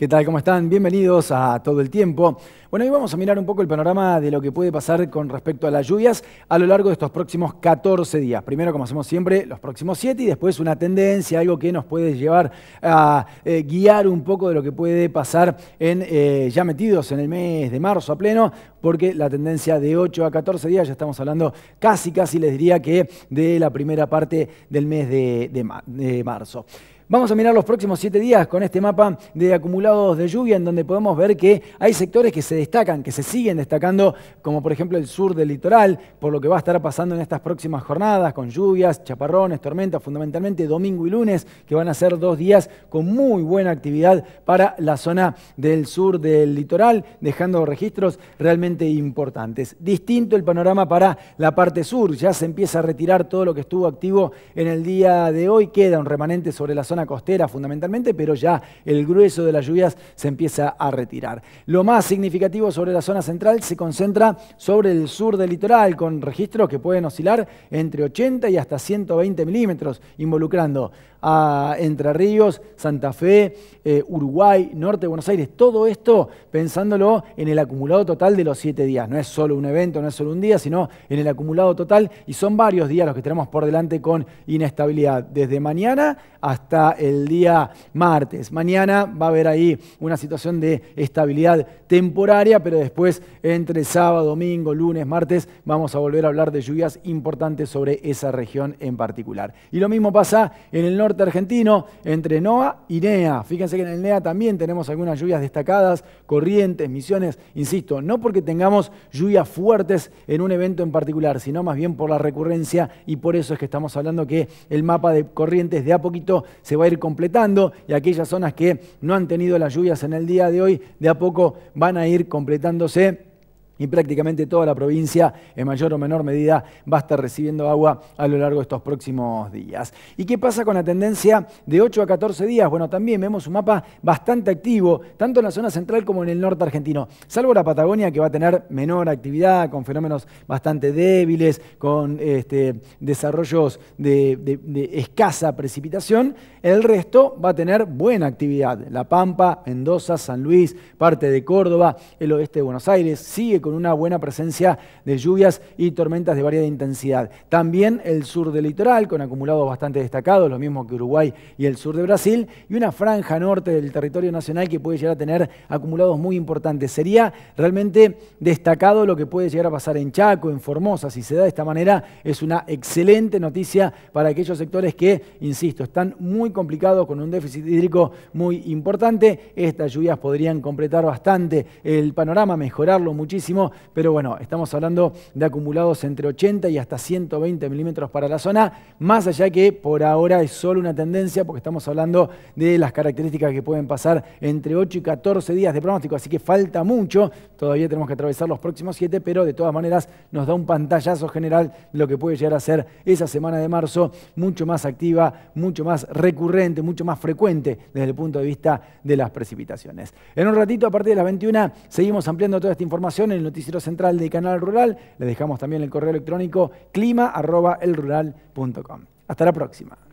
¿Qué tal? ¿Cómo están? Bienvenidos a Todo el Tiempo. Bueno, hoy vamos a mirar un poco el panorama de lo que puede pasar con respecto a las lluvias a lo largo de estos próximos 14 días. Primero, como hacemos siempre, los próximos 7 y después una tendencia, algo que nos puede llevar a eh, guiar un poco de lo que puede pasar en, eh, ya metidos en el mes de marzo a pleno, porque la tendencia de 8 a 14 días, ya estamos hablando casi, casi les diría que de la primera parte del mes de, de marzo. Vamos a mirar los próximos siete días con este mapa de acumulados de lluvia en donde podemos ver que hay sectores que se destacan, que se siguen destacando, como por ejemplo el sur del litoral, por lo que va a estar pasando en estas próximas jornadas con lluvias, chaparrones, tormentas, fundamentalmente domingo y lunes, que van a ser dos días con muy buena actividad para la zona del sur del litoral, dejando registros realmente importantes. Distinto el panorama para la parte sur, ya se empieza a retirar todo lo que estuvo activo en el día de hoy, queda un remanente sobre la zona costera fundamentalmente, pero ya el grueso de las lluvias se empieza a retirar. Lo más significativo sobre la zona central se concentra sobre el sur del litoral, con registros que pueden oscilar entre 80 y hasta 120 milímetros, involucrando a Entre Ríos, Santa Fe, eh, Uruguay, Norte de Buenos Aires. Todo esto pensándolo en el acumulado total de los siete días. No es solo un evento, no es solo un día, sino en el acumulado total. Y son varios días los que tenemos por delante con inestabilidad, desde mañana hasta el día martes. Mañana va a haber ahí una situación de estabilidad temporaria, pero después entre sábado, domingo, lunes, martes, vamos a volver a hablar de lluvias importantes sobre esa región en particular. Y lo mismo pasa en el norte argentino, entre NOA y NEA. Fíjense que en el NEA también tenemos algunas lluvias destacadas, corrientes, misiones, insisto, no porque tengamos lluvias fuertes en un evento en particular, sino más bien por la recurrencia y por eso es que estamos hablando que el mapa de corrientes de a poquito se va va a ir completando y aquellas zonas que no han tenido las lluvias en el día de hoy, de a poco van a ir completándose y prácticamente toda la provincia, en mayor o menor medida, va a estar recibiendo agua a lo largo de estos próximos días. ¿Y qué pasa con la tendencia de 8 a 14 días? Bueno, también vemos un mapa bastante activo, tanto en la zona central como en el norte argentino, salvo la Patagonia que va a tener menor actividad, con fenómenos bastante débiles, con este, desarrollos de, de escasa precipitación, el resto va a tener buena actividad. La Pampa, Mendoza, San Luis, parte de Córdoba, el oeste de Buenos Aires, sigue con con una buena presencia de lluvias y tormentas de variada intensidad. También el sur del litoral, con acumulados bastante destacados, lo mismo que Uruguay y el sur de Brasil, y una franja norte del territorio nacional que puede llegar a tener acumulados muy importantes. Sería realmente destacado lo que puede llegar a pasar en Chaco, en Formosa, si se da de esta manera, es una excelente noticia para aquellos sectores que, insisto, están muy complicados con un déficit hídrico muy importante. Estas lluvias podrían completar bastante el panorama, mejorarlo muchísimo pero bueno, estamos hablando de acumulados entre 80 y hasta 120 milímetros para la zona, más allá que por ahora es solo una tendencia, porque estamos hablando de las características que pueden pasar entre 8 y 14 días de pronóstico, así que falta mucho, todavía tenemos que atravesar los próximos 7, pero de todas maneras nos da un pantallazo general de lo que puede llegar a ser esa semana de marzo, mucho más activa, mucho más recurrente, mucho más frecuente desde el punto de vista de las precipitaciones. En un ratito, a partir de las 21, seguimos ampliando toda esta información en noticiero central de Canal Rural. le dejamos también el correo electrónico clima.elrural.com. Hasta la próxima.